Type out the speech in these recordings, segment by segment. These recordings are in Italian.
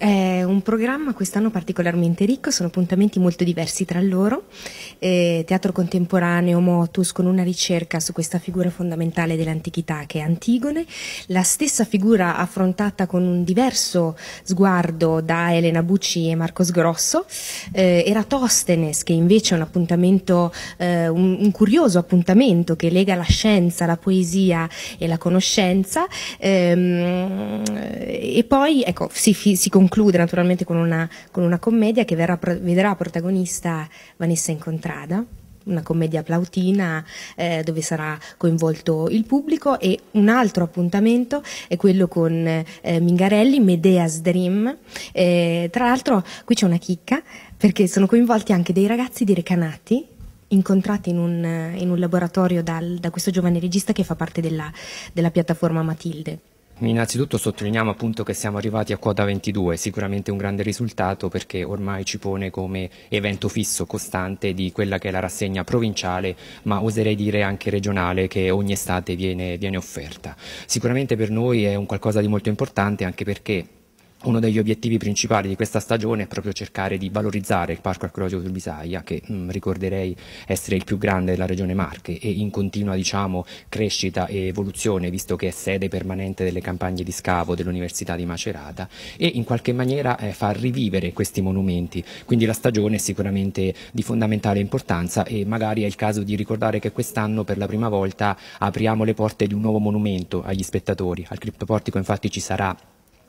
eh, un programma quest'anno particolarmente ricco, sono appuntamenti molto diversi tra loro, eh, teatro contemporaneo, motus, con una ricerca su questa figura fondamentale dell'antichità che è Antigone, la stessa figura affrontata con un diverso sguardo da Elena Bucci e Marco Sgrosso, eh, Eratostene, che invece è un appuntamento, eh, un, un, curioso appuntamento che lega la scienza, la poesia e la conoscenza, ehm, e poi ecco, si, si conclude naturalmente naturalmente con una, con una commedia che verrà, vedrà protagonista Vanessa Incontrada una commedia plautina eh, dove sarà coinvolto il pubblico e un altro appuntamento è quello con eh, Mingarelli, Medea's Dream. Eh, tra l'altro qui c'è una chicca perché sono coinvolti anche dei ragazzi di Recanati incontrati in un, in un laboratorio dal, da questo giovane regista che fa parte della, della piattaforma Matilde. Innanzitutto sottolineiamo appunto che siamo arrivati a quota 22, sicuramente un grande risultato perché ormai ci pone come evento fisso costante di quella che è la rassegna provinciale, ma oserei dire anche regionale che ogni estate viene, viene offerta. Sicuramente per noi è un qualcosa di molto importante anche perché uno degli obiettivi principali di questa stagione è proprio cercare di valorizzare il Parco Archeologico del Bisaglia, che mh, mm, ricorderei essere il più grande della regione Marche e in continua diciamo, crescita e evoluzione, visto che è sede permanente delle campagne di scavo dell'Università di Macerata, e in qualche maniera eh, far rivivere questi monumenti. Quindi la stagione è sicuramente di fondamentale importanza e magari è il caso di ricordare che quest'anno per la prima volta apriamo le porte di un nuovo monumento agli spettatori. Al Criptoportico infatti ci sarà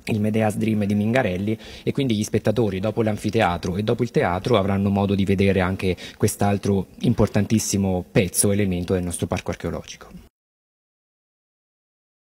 il Medeas Dream di Mingarelli e quindi gli spettatori dopo l'anfiteatro e dopo il teatro avranno modo di vedere anche quest'altro importantissimo pezzo, elemento del nostro parco archeologico.